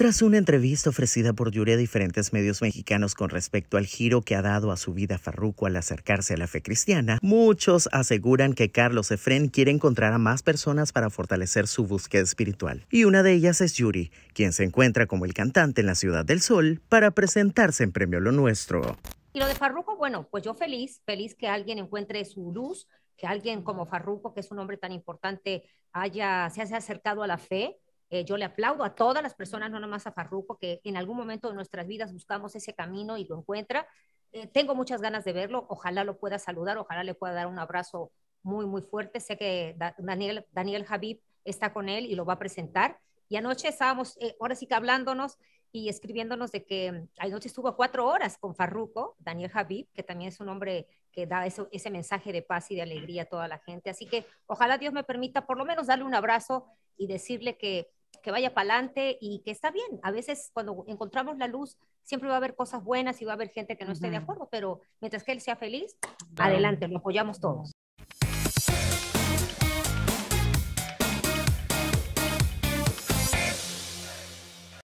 Tras una entrevista ofrecida por Yuri a diferentes medios mexicanos con respecto al giro que ha dado a su vida Farruco al acercarse a la fe cristiana, muchos aseguran que Carlos Efren quiere encontrar a más personas para fortalecer su búsqueda espiritual. Y una de ellas es Yuri, quien se encuentra como el cantante en la Ciudad del Sol para presentarse en Premio Lo Nuestro. Y lo de Farruco, bueno, pues yo feliz, feliz que alguien encuentre su luz, que alguien como Farruco, que es un hombre tan importante, haya, se haya acercado a la fe eh, yo le aplaudo a todas las personas, no nomás a Farruco, que en algún momento de nuestras vidas buscamos ese camino y lo encuentra. Eh, tengo muchas ganas de verlo, ojalá lo pueda saludar, ojalá le pueda dar un abrazo muy, muy fuerte. Sé que Daniel, Daniel Habib está con él y lo va a presentar. Y anoche estábamos, eh, ahora sí que hablándonos y escribiéndonos de que mm, anoche estuvo cuatro horas con Farruco, Daniel Habib, que también es un hombre que da ese mensaje de paz y de alegría a toda la gente. Así que ojalá Dios me permita por lo menos darle un abrazo y decirle que que vaya para adelante y que está bien. A veces cuando encontramos la luz, siempre va a haber cosas buenas y va a haber gente que no esté de acuerdo, pero mientras que él sea feliz, adelante, lo apoyamos todos.